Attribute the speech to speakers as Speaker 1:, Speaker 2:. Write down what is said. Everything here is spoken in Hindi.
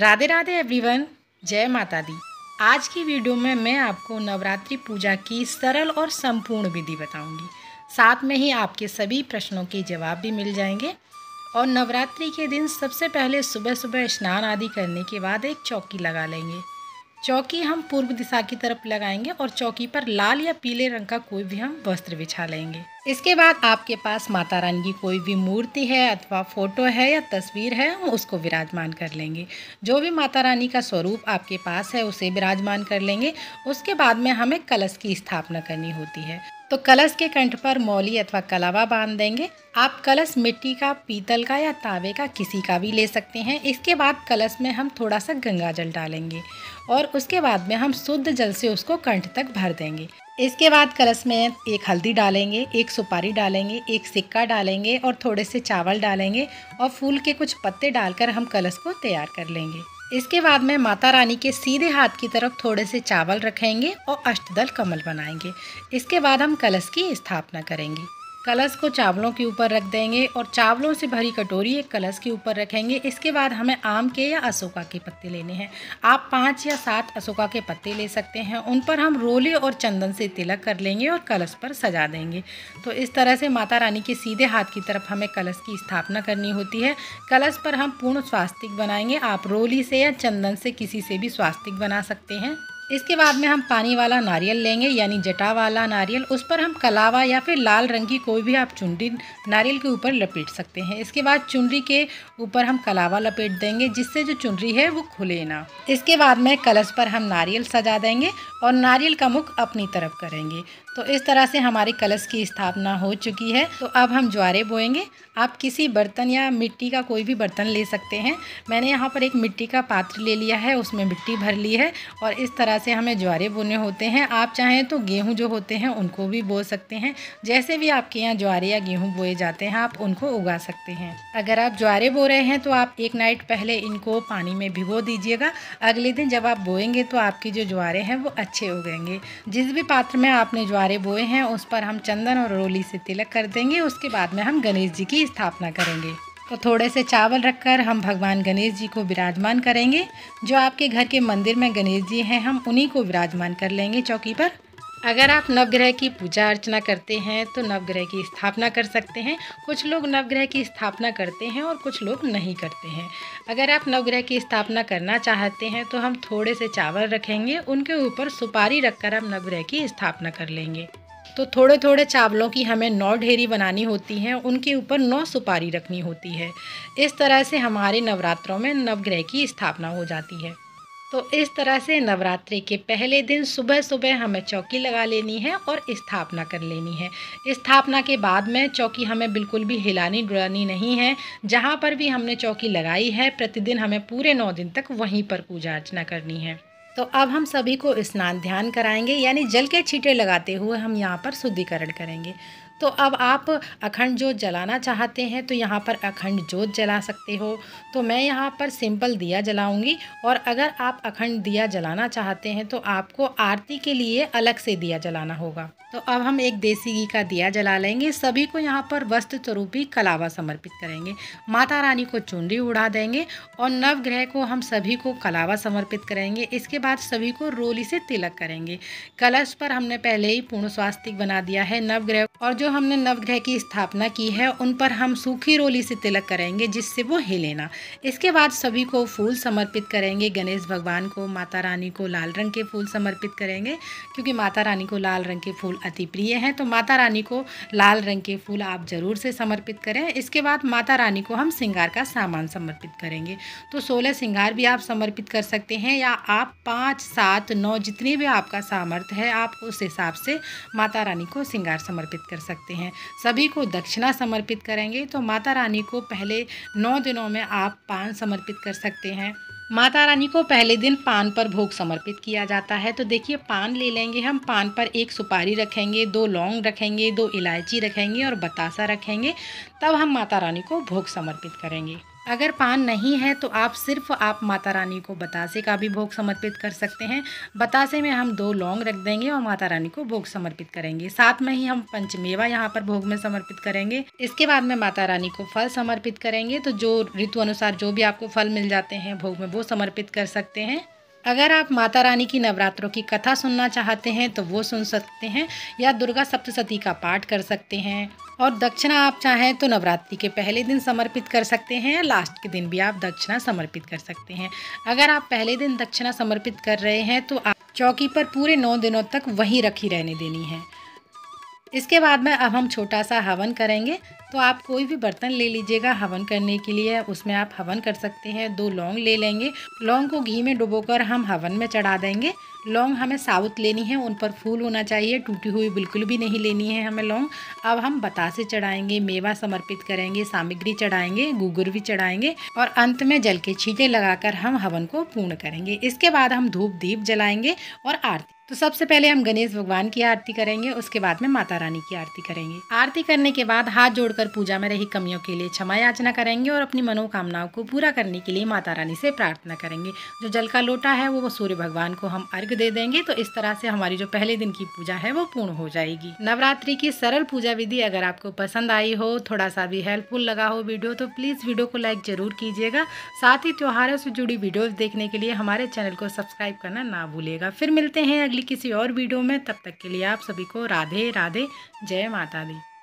Speaker 1: राधे राधे एवरीवन जय माता दी आज की वीडियो में मैं आपको नवरात्रि पूजा की सरल और संपूर्ण विधि बताऊंगी साथ में ही आपके सभी प्रश्नों के जवाब भी मिल जाएंगे और नवरात्रि के दिन सबसे पहले सुबह सुबह स्नान आदि करने के बाद एक चौकी लगा लेंगे चौकी हम पूर्व दिशा की तरफ लगाएंगे और चौकी पर लाल या पीले रंग का कोई भी हम वस्त्र बिछा लेंगे इसके बाद आपके पास माता रानी की कोई भी मूर्ति है अथवा फ़ोटो है या तस्वीर है हम उसको विराजमान कर लेंगे जो भी माता रानी का स्वरूप आपके पास है उसे विराजमान कर लेंगे उसके बाद में हमें कलश की स्थापना करनी होती है तो कलश के कंठ पर मौली अथवा कलावा बांध देंगे आप कलश मिट्टी का पीतल का या तावे का किसी का भी ले सकते हैं इसके बाद कलश में हम थोड़ा सा गंगा जल डालेंगे और उसके बाद में हम शुद्ध जल से उसको कंठ तक भर देंगे इसके बाद कलश में एक हल्दी डालेंगे एक सुपारी डालेंगे एक सिक्का डालेंगे और थोड़े से चावल डालेंगे और फूल के कुछ पत्ते डालकर हम कलश को तैयार कर लेंगे इसके बाद में माता रानी के सीधे हाथ की तरफ थोड़े से चावल रखेंगे और अष्टदल कमल बनाएंगे इसके बाद हम कलश की स्थापना करेंगे कलश को चावलों के ऊपर रख देंगे और चावलों से भरी कटोरी एक कलश के ऊपर रखेंगे इसके बाद हमें आम के या अशोका के पत्ते लेने हैं आप पाँच या सात अशोका के पत्ते ले सकते हैं उन पर हम रोले और चंदन से तिलक कर लेंगे और कलश पर सजा देंगे तो इस तरह से माता रानी के सीधे हाथ की तरफ हमें कलश की स्थापना करनी होती है कलश पर हम पूर्ण स्वास्तिक बनाएंगे आप रोली से या चंदन से किसी से भी स्वास्तिक बना सकते हैं इसके बाद में हम पानी वाला नारियल लेंगे यानी जटा वाला नारियल उस पर हम कलावा या फिर लाल रंग की कोई भी आप चुनरी नारियल के ऊपर लपेट सकते हैं इसके बाद चुनरी के ऊपर हम कलावा लपेट देंगे जिससे जो चुनरी है वो खुले ना इसके बाद में कलश पर हम नारियल सजा देंगे और नारियल का मुख अपनी तरफ करेंगे तो इस तरह से हमारे कलश की स्थापना हो चुकी है तो अब हम ज्वारे बोएंगे आप किसी बर्तन या मिट्टी का कोई भी बर्तन ले सकते हैं मैंने यहाँ पर एक मिट्टी का पात्र ले लिया है उसमें मिट्टी भर ली है और इस तरह तरह से हमें ज्वारे बोने होते हैं आप चाहें तो गेहूँ जो होते हैं उनको भी बो सकते हैं जैसे भी आपके यहाँ ज्वारे या गेहूँ बोए जाते हैं आप उनको उगा सकते हैं अगर आप ज्वारे बो रहे हैं तो आप एक नाइट पहले इनको पानी में भिगो दीजिएगा अगले दिन जब आप बोएंगे तो आपके जो ज्वारे हैं वो अच्छे उगेंगे जिस भी पात्र में आपने ज्वारे बोए हैं उस पर हम चंदन और रोली से तिलक कर देंगे उसके बाद में हम गणेश जी की स्थापना करेंगे तो थोड़े से चावल रखकर हम भगवान गणेश जी को विराजमान करेंगे जो आपके घर के मंदिर में गणेश जी हैं हम उन्हीं को विराजमान कर लेंगे चौकी पर अगर आप नवग्रह की पूजा अर्चना करते हैं तो नवग्रह की स्थापना कर सकते हैं कुछ लोग नवग्रह की स्थापना करते हैं और कुछ लोग नहीं करते हैं अगर आप नवग्रह की स्थापना करना चाहते हैं तो हम थोड़े से चावल रखेंगे उनके ऊपर सुपारी रखकर हम नवग्रह की स्थापना कर लेंगे तो थोड़े थोड़े चावलों की हमें नौ ढेरी बनानी होती हैं उनके ऊपर नौ सुपारी रखनी होती है इस तरह से हमारे नवरात्रों में नवग्रह की स्थापना हो जाती है तो इस तरह से नवरात्रि के पहले दिन सुबह सुबह हमें चौकी लगा लेनी है और स्थापना कर लेनी है स्थापना के बाद में चौकी हमें बिल्कुल भी हिलानी डुलानी नहीं है जहाँ पर भी हमने चौकी लगाई है प्रतिदिन हमें पूरे नौ दिन तक वहीं पर पूजा अर्चना करनी है तो अब हम सभी को स्नान ध्यान कराएंगे यानी जल के छींटे लगाते हुए हम यहाँ पर शुद्धिकरण करेंगे तो अब आप अखंड जोत जलाना चाहते हैं तो यहाँ पर अखंड जोत जला सकते हो तो मैं यहाँ पर सिंपल दिया जलाऊंगी और अगर आप अखंड दिया जलाना चाहते हैं तो आपको आरती के लिए अलग से दिया जलाना होगा तो अब हम एक देसी घी का दिया जला लेंगे सभी को यहाँ पर वस्त्र स्वरूपी कलावा समर्पित करेंगे माता रानी को चुनरी उड़ा देंगे और नवग्रह को हम सभी को कलावा समर्पित करेंगे इसके बाद सभी को रोली से तिलक करेंगे कलश पर हमने पहले ही पूर्ण स्वास्तिक बना दिया है नवग्रह और जो हमने नवग्रह की स्थापना की है उन पर हम सूखी रोली से तिलक करेंगे जिससे वो हिलेना इसके बाद सभी को फूल समर्पित करेंगे गणेश भगवान को माता रानी को लाल रंग के फूल समर्पित करेंगे क्योंकि माता रानी को लाल रंग के फूल अति प्रिय है तो माता रानी को लाल रंग के फूल आप ज़रूर से समर्पित करें इसके बाद माता रानी को हम श्रृंगार का सामान समर्पित करेंगे तो सोलह श्रृंगार भी आप समर्पित कर सकते हैं या आप पाँच सात नौ जितने भी आपका सामर्थ्य है आप उस हिसाब से माता रानी को श्रृंगार समर्पित कर सकते हैं सभी को दक्षिणा समर्पित करेंगे तो माता रानी को पहले नौ दिनों में आप पान समर्पित कर सकते हैं माता रानी को पहले दिन पान पर भोग समर्पित किया जाता है तो देखिए पान ले लेंगे हम पान पर एक सुपारी रखेंगे दो लौंग रखेंगे दो इलायची रखेंगे और बतासा रखेंगे तब हम माता रानी को भोग समर्पित करेंगे अगर पान नहीं है तो आप सिर्फ आप माता रानी को बतासे का भी भोग समर्पित कर सकते हैं बतासे में हम दो लौंग रख देंगे और माता रानी को भोग समर्पित करेंगे साथ में ही हम पंचमेवा यहाँ पर भोग में समर्पित करेंगे इसके बाद में माता रानी को फल समर्पित करेंगे तो जो ऋतु अनुसार जो भी आपको फल मिल जाते हैं भोग में वो समर्पित कर सकते हैं अगर आप माता रानी की नवरात्रों की कथा सुनना चाहते हैं तो वो सुन सकते हैं या दुर्गा सप्तशती का पाठ कर सकते हैं और दक्षिणा आप चाहें तो नवरात्रि के पहले दिन समर्पित कर सकते हैं या लास्ट के दिन भी आप दक्षिणा समर्पित कर सकते हैं अगर आप पहले दिन दक्षिणा समर्पित कर रहे हैं तो आप चौकी पर पूरे नौ दिनों तक वहीं रखी रहने देनी है इसके बाद में अब हम छोटा सा हवन करेंगे तो आप कोई भी बर्तन ले लीजिएगा हवन करने के लिए उसमें आप हवन कर सकते हैं दो लौंग ले लेंगे लौंग को घी में डुबोकर हम हवन में चढ़ा देंगे लौंग हमें साबुत लेनी है उन पर फूल होना चाहिए टूटी हुई बिल्कुल भी नहीं लेनी है हमें लौंग अब हम बतासे चढ़ाएंगे मेवा समर्पित करेंगे सामग्री चढ़ाएंगे गुगुर भी चढ़ाएंगे और अंत में जल के छीटे लगाकर हम हवन को पूर्ण करेंगे इसके बाद हम धूप दीप जलाएंगे और आरती तो सबसे पहले हम गणेश भगवान की आरती करेंगे उसके बाद में माता रानी की आरती करेंगे आरती करने के बाद हाथ जोड़कर पूजा में रही कमियों के लिए क्षमा याचना करेंगे और अपनी मनोकामनाओं को पूरा करने के लिए माता रानी से प्रार्थना करेंगे जो जल का लोटा है वो, वो सूर्य भगवान को हम अर्घ दे देंगे तो इस तरह से हमारी जो पहले दिन की पूजा है वो पूर्ण हो जाएगी नवरात्रि की सरल पूजा विधि अगर आपको पसंद आई हो थोड़ा सा भी हेल्पफुल लगा हो वीडियो तो प्लीज़ वीडियो को लाइक जरूर कीजिएगा साथ ही त्योहारों से जुड़ी वीडियो देखने के लिए हमारे चैनल को सब्सक्राइब करना ना भूलेगा फिर मिलते हैं अगली किसी और वीडियो में तब तक के लिए आप सभी को राधे राधे जय माता दी